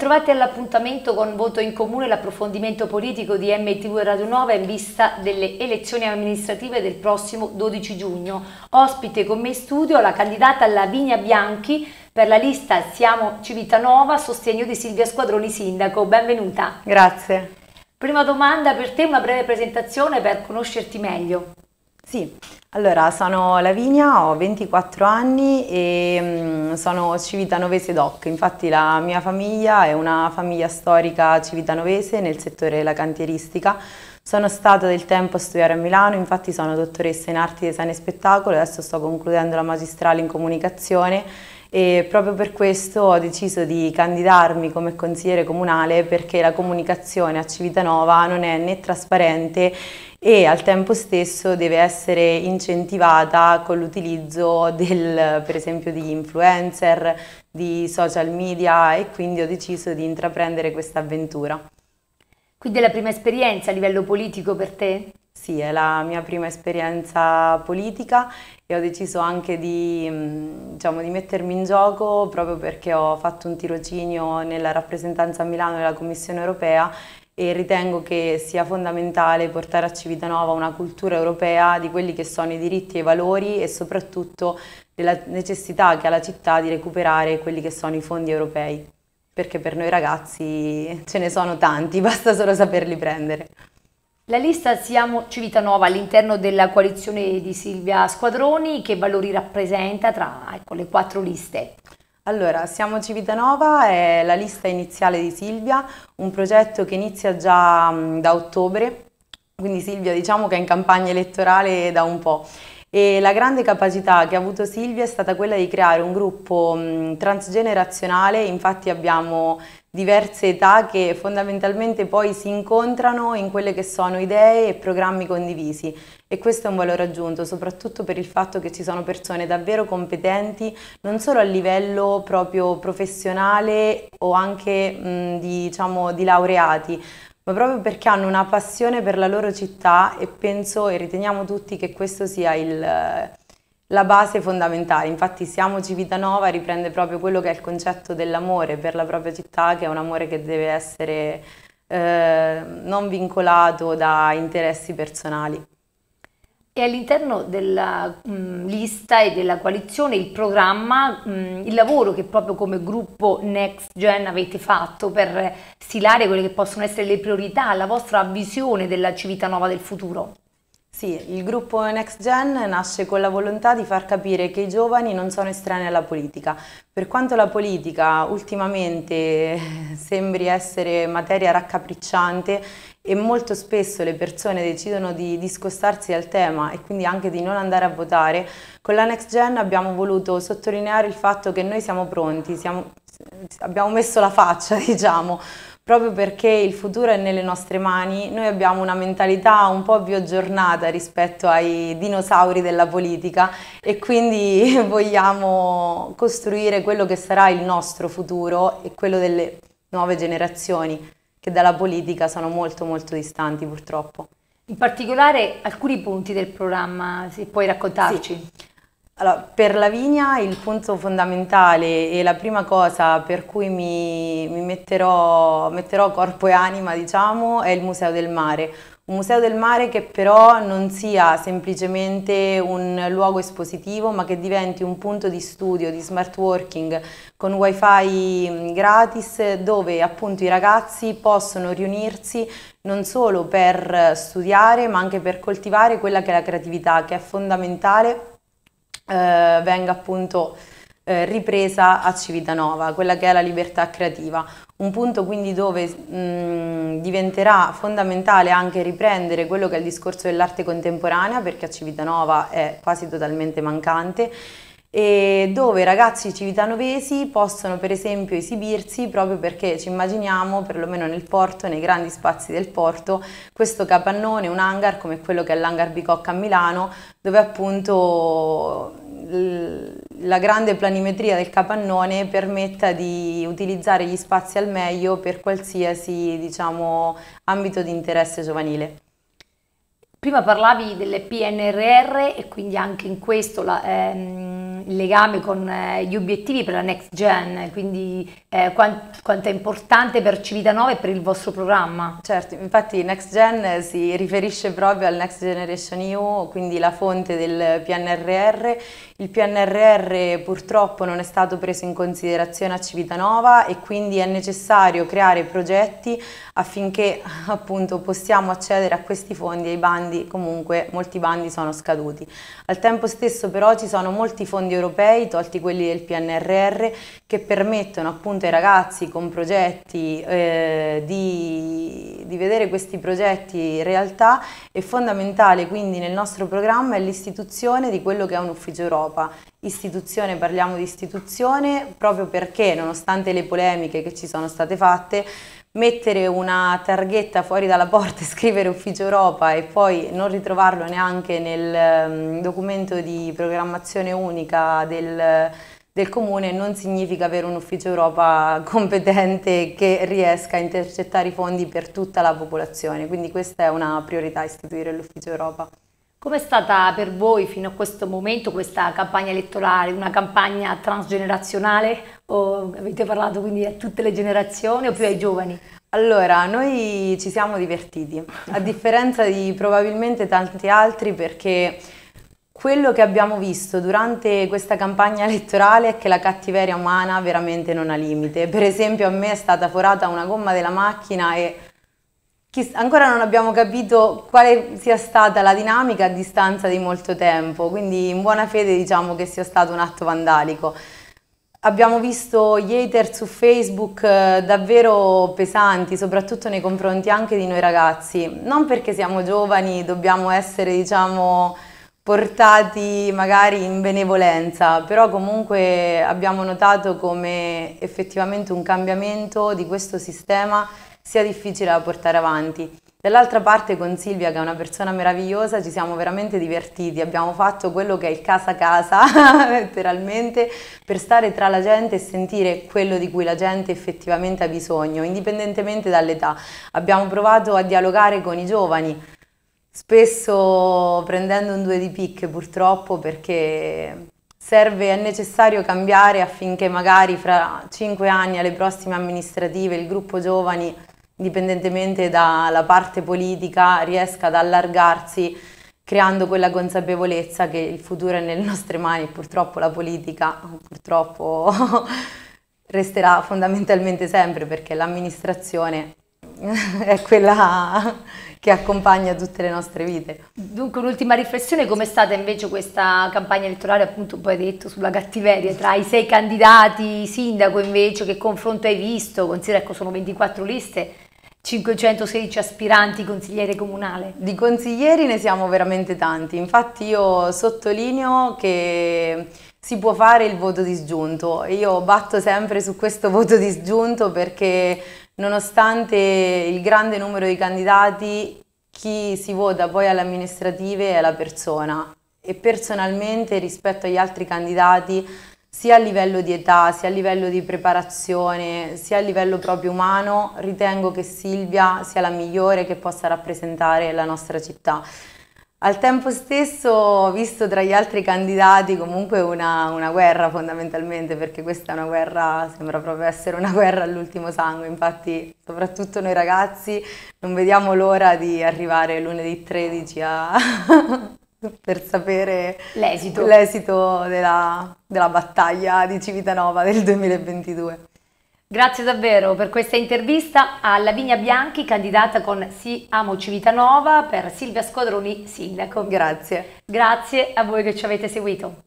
Bentrovati all'appuntamento con Voto in Comune, l'approfondimento politico di MTV Radio 9 in vista delle elezioni amministrative del prossimo 12 giugno. Ospite con me in studio la candidata Lavinia Bianchi per la lista Siamo Civitanova, sostegno di Silvia Squadroni Sindaco. Benvenuta. Grazie. Prima domanda per te, una breve presentazione per conoscerti meglio. Sì, allora sono Lavinia, ho 24 anni e mm, sono civitanovese doc, infatti la mia famiglia è una famiglia storica civitanovese nel settore della cantieristica. Sono stata del tempo a studiare a Milano, infatti sono dottoressa in arti, design e spettacolo, adesso sto concludendo la magistrale in comunicazione e proprio per questo ho deciso di candidarmi come consigliere comunale perché la comunicazione a Civitanova non è né trasparente e al tempo stesso deve essere incentivata con l'utilizzo del, per esempio di influencer, di social media e quindi ho deciso di intraprendere questa avventura. Quindi è la prima esperienza a livello politico per te? Sì, è la mia prima esperienza politica e ho deciso anche di, diciamo, di, mettermi in gioco proprio perché ho fatto un tirocinio nella rappresentanza a Milano della Commissione europea e ritengo che sia fondamentale portare a Civitanova una cultura europea di quelli che sono i diritti e i valori e soprattutto della necessità che ha la città di recuperare quelli che sono i fondi europei, perché per noi ragazzi ce ne sono tanti, basta solo saperli prendere. La lista Siamo Civitanova all'interno della coalizione di Silvia Squadroni, che valori rappresenta tra ecco, le quattro liste? Allora, siamo Civitanova, è la lista iniziale di Silvia, un progetto che inizia già da ottobre, quindi Silvia diciamo che è in campagna elettorale da un po'. E la grande capacità che ha avuto Silvia è stata quella di creare un gruppo mm, transgenerazionale, infatti abbiamo diverse età che fondamentalmente poi si incontrano in quelle che sono idee e programmi condivisi e questo è un valore aggiunto soprattutto per il fatto che ci sono persone davvero competenti non solo a livello proprio professionale o anche mh, mm, di, diciamo, di laureati ma proprio perché hanno una passione per la loro città e penso e riteniamo tutti che questo sia il, la base fondamentale. Infatti Siamo Civitanova riprende proprio quello che è il concetto dell'amore per la propria città, che è un amore che deve essere eh, non vincolato da interessi personali. E all'interno della mh, mm, lista e della coalizione il programma, mh, mm, il lavoro che proprio come gruppo Next Gen avete fatto per stilare quelle che possono essere le priorità, la vostra visione della civiltà nuova del futuro? Sì, il gruppo Next Gen nasce con la volontà di far capire che i giovani non sono estranei alla politica. Per quanto la politica ultimamente sembri essere materia raccapricciante, e molto spesso le persone decidono di discostarsi dal tema e quindi anche di non andare a votare, con la Next Gen abbiamo voluto sottolineare il fatto che noi siamo pronti, siamo, abbiamo messo la faccia, diciamo, proprio perché il futuro è nelle nostre mani, noi abbiamo una mentalità un po' più aggiornata rispetto ai dinosauri della politica e quindi vogliamo costruire quello che sarà il nostro futuro e quello delle nuove generazioni che dalla politica sono molto molto distanti purtroppo. In particolare alcuni punti del programma, se puoi raccontarci. Sì. Allora, per Lavinia il punto fondamentale e la prima cosa per cui mi, mi metterò, metterò, corpo e anima diciamo, è il Museo del Mare, un museo del mare che però non sia semplicemente un luogo espositivo ma che diventi un punto di studio, di smart working con wifi mm, gratis dove appunto i ragazzi possono riunirsi non solo per studiare ma anche per coltivare quella che è la creatività che è fondamentale eh, venga appunto eh, ripresa a Civitanova, quella che è la libertà creativa. Un punto quindi dove mh, mm, diventerà fondamentale anche riprendere quello che è il discorso dell'arte contemporanea, perché a Civitanova è quasi totalmente mancante, e dove i ragazzi civitanovesi possono per esempio esibirsi proprio perché ci immaginiamo, perlomeno nel porto, nei grandi spazi del porto, questo capannone, un hangar come quello che è l'hangar Bicocca a Milano, dove appunto la grande planimetria del capannone permetta di utilizzare gli spazi al meglio per qualsiasi diciamo, ambito di interesse giovanile. Prima parlavi delle PNRR e quindi anche in questo la, ehm il legame con eh, gli obiettivi per la next gen, quindi eh, quant quanto è importante per Civitanova e per il vostro programma. Certo, infatti next gen si riferisce proprio al Next Generation EU, quindi la fonte del PNRR. Il PNRR purtroppo non è stato preso in considerazione a Civitanova e quindi è necessario creare progetti affinché appunto possiamo accedere a questi fondi ai bandi, comunque molti bandi sono scaduti. Al tempo stesso però ci sono molti fondi fondi europei, tolti quelli del PNRR, che permettono appunto ai ragazzi con progetti eh, di, di vedere questi progetti realtà e fondamentale quindi nel nostro programma è l'istituzione di quello che è un ufficio Europa. Istituzione, parliamo di istituzione proprio perché nonostante le polemiche che ci sono state fatte, mettere una targhetta fuori dalla porta e scrivere Ufficio Europa e poi non ritrovarlo neanche nel ehm, documento di programmazione unica del, del comune non significa avere un Ufficio Europa competente che riesca a intercettare i fondi per tutta la popolazione, quindi questa è una priorità istituire l'Ufficio Europa. Com'è stata per voi fino a questo momento questa campagna elettorale, una campagna transgenerazionale? O avete parlato quindi a tutte le generazioni o più ai giovani? Allora, noi ci siamo divertiti, a differenza di probabilmente tanti altri perché quello che abbiamo visto durante questa campagna elettorale è che la cattiveria umana veramente non ha limite. Per esempio a me è stata forata una gomma della macchina e ancora non abbiamo capito quale sia stata la dinamica a distanza di molto tempo, quindi in buona fede diciamo che sia stato un atto vandalico. Abbiamo visto gli hater su Facebook eh, davvero pesanti, soprattutto nei confronti anche di noi ragazzi. Non perché siamo giovani dobbiamo essere, diciamo, portati magari in benevolenza, però comunque abbiamo notato come effettivamente un cambiamento di questo sistema sia difficile da portare avanti. Dall'altra parte con Silvia, che è una persona meravigliosa, ci siamo veramente divertiti, abbiamo fatto quello che è il casa casa, letteralmente, per stare tra la gente e sentire quello di cui la gente effettivamente ha bisogno, indipendentemente dall'età. Abbiamo provato a dialogare con i giovani, spesso prendendo un due di picche purtroppo perché serve, è necessario cambiare affinché magari fra cinque anni alle prossime amministrative il gruppo giovani indipendentemente dalla parte politica, riesca ad allargarsi creando quella consapevolezza che il futuro è nelle nostre mani, purtroppo la politica purtroppo resterà fondamentalmente sempre perché l'amministrazione è quella che accompagna tutte le nostre vite. Dunque un'ultima riflessione, come è stata invece questa campagna elettorale, appunto poi hai detto sulla cattiveria, tra i sei candidati, sindaco invece, che confronto hai visto, considera ecco sono 24 liste, 516 aspiranti consigliere comunale? Di consiglieri ne siamo veramente tanti, infatti io sottolineo che si può fare il voto disgiunto io batto sempre su questo voto disgiunto perché nonostante il grande numero di candidati chi si vota poi alle amministrative è la persona e personalmente rispetto agli altri candidati sia a livello di età, sia a livello di preparazione, sia a livello proprio umano, ritengo che Silvia sia la migliore che possa rappresentare la nostra città. Al tempo stesso ho visto tra gli altri candidati comunque una, una guerra fondamentalmente, perché questa è una guerra, sembra proprio essere una guerra all'ultimo sangue, infatti soprattutto noi ragazzi non vediamo l'ora di arrivare lunedì 13 a... per sapere l'esito, l'esito della, della battaglia di Civitanova del 2022. Grazie davvero per questa intervista a Lavinia Bianchi, candidata con Sì Amo Civitanova per Silvia Squadroni, sindaco. Grazie. Grazie a voi che ci avete seguito.